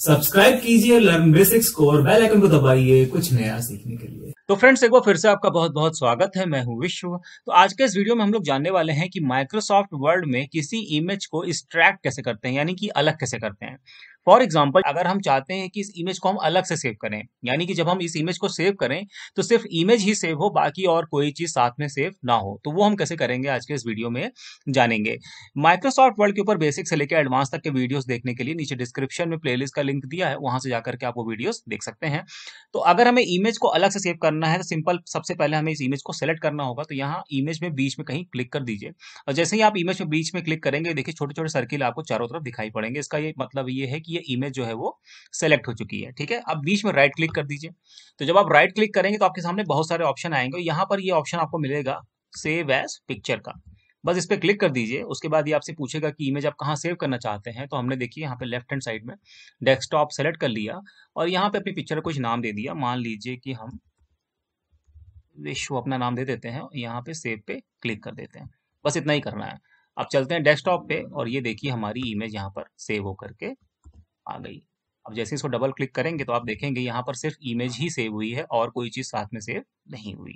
subscribe कीजिए learn basics को और बेल आइकन को दबाइए कुछ नया सीखने के लिए तो फ्रेंड्स एक बार फिर से आपका बहुत बहुत स्वागत है मैं हूं विश्व तो आज के इस वीडियो में हम लोग जानने वाले हैं कि माइक्रोसॉफ्ट वर्ड में किसी इमेज को एक्सट्रैक्ट कैसे करते हैं यानी कि अलग कैसे करते हैं फॉर एग्जाम्पल अगर हम चाहते हैं कि इस इमेज को हम अलग से सेव करें यानी कि जब हम इस इमेज को सेव करें तो सिर्फ इमेज ही सेव हो बाकी और कोई चीज साथ में सेव ना हो तो वो हम कैसे करेंगे आज के इस वीडियो में जानेंगे माइक्रोसॉफ्ट वर्ल्ड के ऊपर बेसिक से लेकर एडवांस तक के वीडियोस देखने के लिए नीचे डिस्क्रिप्शन में प्लेलिस्ट का लिंक दिया है वहां से जाकर के आप वो वीडियोस देख सकते हैं तो अगर हमें इमेज को अलग से सेव करना है तो सिंपल सबसे पहले हमें इस इमेज को सेलेक्ट करना होगा तो यहाँ इमेज में बीच में कहीं क्लिक कर दीजिए और जैसे ही आप इमेज में बीच में क्लिक करेंगे देखिए छोटे छोटे सर्किल आपको चारों तरफ दिखाई पड़ेंगे इसका ये मतलब ये है कि ये इमेज जो है वो सेलेक्ट हो चुकी है ठीक है अब बीच में राइट क्लिक कर दीजिए तो जब आप राइट क्लिक करेंगे तो आपके सामने बहुत सारे ऑप्शन आएंगे यहाँ पर ये ऑप्शन आपको मिलेगा सेव एज पिक्चर का बस इस पर क्लिक कर दीजिए उसके बाद ये आपसे पूछेगा कि इमेज आप कहाँ सेव करना चाहते हैं तो हमने देखिए यहाँ पे लेफ्ट हैंड साइड में डेस्कटॉप सेलेक्ट कर लिया और यहाँ पे अपनी पिक्चर को कुछ नाम दे दिया मान लीजिए कि हम विश्व अपना नाम दे देते हैं यहाँ पे सेव पे क्लिक कर देते हैं बस इतना ही करना है अब चलते हैं डेस्कटॉप पे और ये देखिए हमारी इमेज यहाँ पर सेव होकर के आ गई अब जैसे इसको डबल क्लिक करेंगे तो आप देखेंगे यहाँ पर सिर्फ इमेज ही सेव हुई है और कोई चीज़ साथ में सेव नहीं हुई